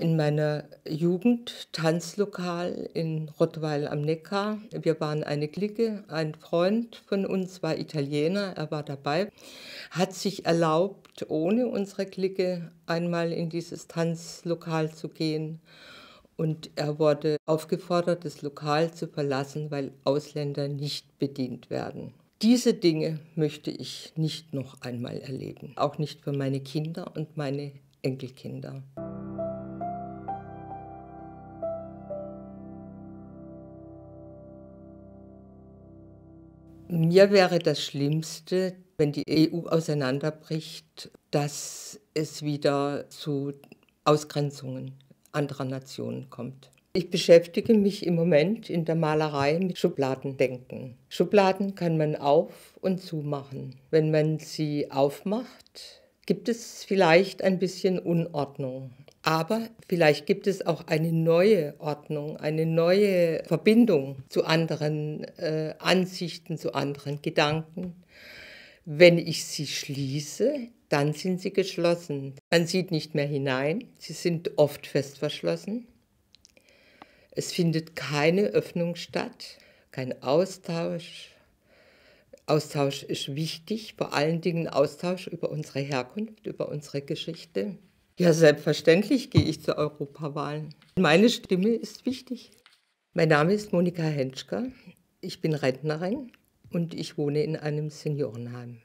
in meiner Jugend Tanzlokal in Rottweil am Neckar. Wir waren eine Clique. Ein Freund von uns war Italiener, er war dabei, hat sich erlaubt, ohne unsere Clique einmal in dieses Tanzlokal zu gehen. Und er wurde aufgefordert, das Lokal zu verlassen, weil Ausländer nicht bedient werden. Diese Dinge möchte ich nicht noch einmal erleben, auch nicht für meine Kinder und meine Enkelkinder. Mir wäre das Schlimmste, wenn die EU auseinanderbricht, dass es wieder zu Ausgrenzungen anderer Nationen kommt. Ich beschäftige mich im Moment in der Malerei mit Schubladendenken. Schubladen kann man auf und zumachen. Wenn man sie aufmacht, gibt es vielleicht ein bisschen Unordnung. Aber vielleicht gibt es auch eine neue Ordnung, eine neue Verbindung zu anderen äh, Ansichten, zu anderen Gedanken. Wenn ich sie schließe, dann sind sie geschlossen. Man sieht nicht mehr hinein, sie sind oft fest verschlossen. Es findet keine Öffnung statt, kein Austausch. Austausch ist wichtig, vor allen Dingen Austausch über unsere Herkunft, über unsere Geschichte. Ja, selbstverständlich gehe ich zur Europawahl. Meine Stimme ist wichtig. Mein Name ist Monika Henschka. Ich bin Rentnerin und ich wohne in einem Seniorenheim.